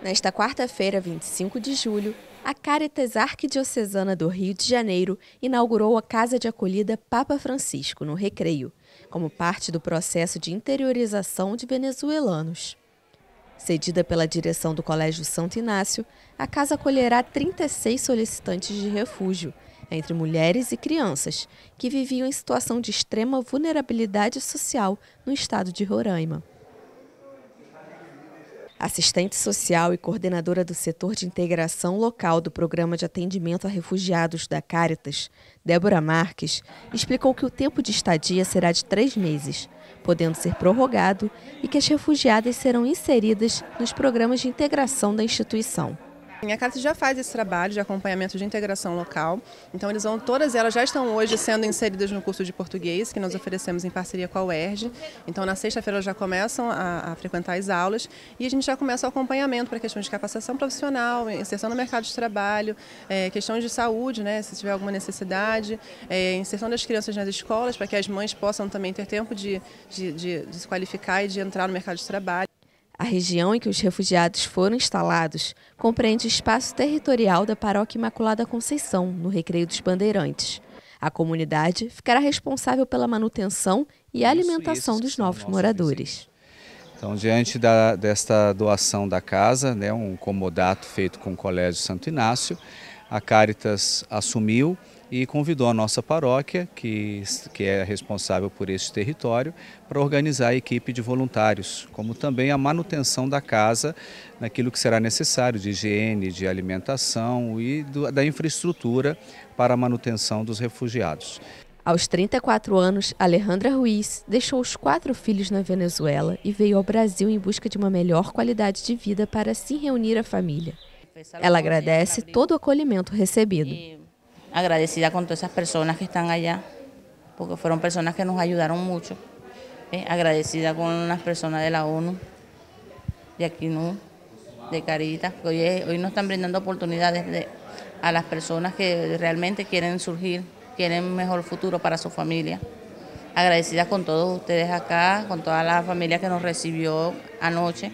Nesta quarta-feira, 25 de julho, a Caritas Arquidiocesana do Rio de Janeiro inaugurou a Casa de Acolhida Papa Francisco, no Recreio, como parte do processo de interiorização de venezuelanos. Cedida pela direção do Colégio Santo Inácio, a casa acolherá 36 solicitantes de refúgio, entre mulheres e crianças, que viviam em situação de extrema vulnerabilidade social no estado de Roraima assistente social e coordenadora do setor de integração local do Programa de Atendimento a Refugiados da Caritas, Débora Marques, explicou que o tempo de estadia será de três meses, podendo ser prorrogado, e que as refugiadas serão inseridas nos programas de integração da instituição. Minha casa já faz esse trabalho de acompanhamento de integração local, então eles vão, todas elas já estão hoje sendo inseridas no curso de português que nós oferecemos em parceria com a UERJ. Então na sexta-feira elas já começam a, a, frequentar as aulas e a gente já começa o acompanhamento para questões de capacitação profissional, inserção no mercado de trabalho, é, questões de saúde, né, se tiver alguma necessidade, é, inserção das crianças nas escolas para que as mães possam também ter tempo de, de, de, de se qualificar e de entrar no mercado de trabalho. A região em que os refugiados foram instalados compreende o espaço territorial da Paróquia Imaculada Conceição, no Recreio dos Bandeirantes. A comunidade ficará responsável pela manutenção e alimentação isso, dos novos moradores. Então, diante da, desta doação da casa, né, um comodato feito com o Colégio Santo Inácio, a Caritas assumiu e convidou a nossa paróquia, que, que é responsável por esse território, para organizar a equipe de voluntários, como também a manutenção da casa naquilo que será necessário de higiene, de alimentação e do, da infraestrutura para a manutenção dos refugiados. Aos 34 anos, Alejandra Ruiz deixou os quatro filhos na Venezuela e veio ao Brasil em busca de uma melhor qualidade de vida para se reunir à família. Ela agradece todo o acolhimento recebido. agradecida con todas esas personas que están allá, porque fueron personas que nos ayudaron mucho, eh, agradecida con las personas de la ONU, de no, de Caritas, porque hoy, nos están brindando oportunidades a las personas que realmente quieren surgir, quieren un mejor futuro para su familia. Agradecida con todos ustedes acá, con toda la familia que nos recibió anoche.